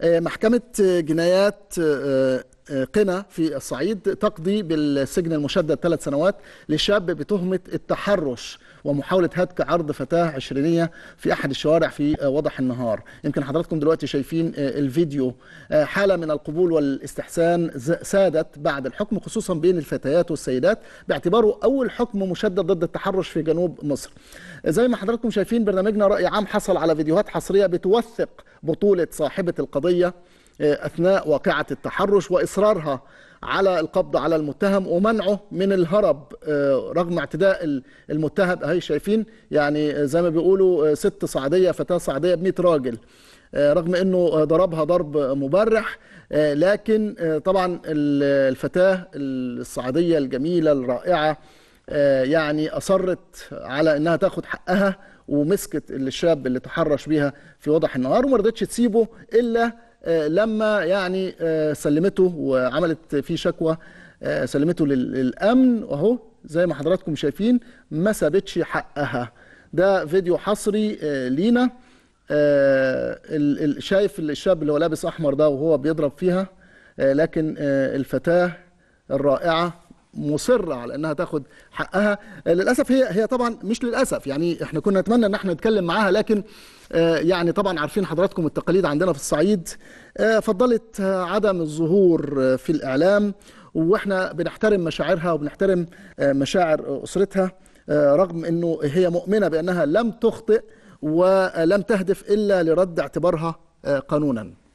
آه، محكمة جنايات آه، قنا في الصعيد تقضي بالسجن المشدد ثلاث سنوات لشاب بتهمة التحرش ومحاولة هتك عرض فتاة عشرينية في أحد الشوارع في وضح النهار يمكن حضراتكم دلوقتي شايفين آه، الفيديو آه، حالة من القبول والاستحسان سادت بعد الحكم خصوصا بين الفتيات والسيدات باعتباره أول حكم مشدد ضد التحرش في جنوب مصر آه، زي ما حضراتكم شايفين برنامجنا رأي عام حصل على فيديوهات حصرية بتوثق بطولة صاحبة القضية اثناء واقعه التحرش واصرارها على القبض على المتهم ومنعه من الهرب آه، رغم اعتداء المتهم اهي شايفين يعني زي ما بيقولوا آه، ست صعيديه فتاه صعيديه ب راجل آه، رغم انه ضربها ضرب مبرح لكن طبعا الفتاه الصعيديه الجميله الرائعه يعني اصرت على انها تاخد حقها ومسكت الشاب اللي تحرش بيها في وضح النهار وما رضتش تسيبه الا آه، لما يعني آه، سلمته وعملت فيه شكوى آه، سلمته للامن اهو زي ما حضراتكم شايفين ما سابتش حقها ده فيديو حصري لينا شايف الشاب اللي هو لابس احمر ده وهو بيضرب فيها لكن الفتاه الرائعه مصره على انها تاخد حقها آه، للاسف هي هي طبعا مش للاسف يعني احنا كنا نتمنى ان احنا نتكلم معاها لكن آه، يعني طبعا عارفين حضراتكم التقاليد عندنا في الصعيد آه، فضلت عدم الظهور في الاعلام واحنا بنحترم مشاعرها وبنحترم مشاعر اسرتها رغم انه هي مؤمنه بانها لم تخطئ ولم تهدف الا لرد اعتبارها قانونا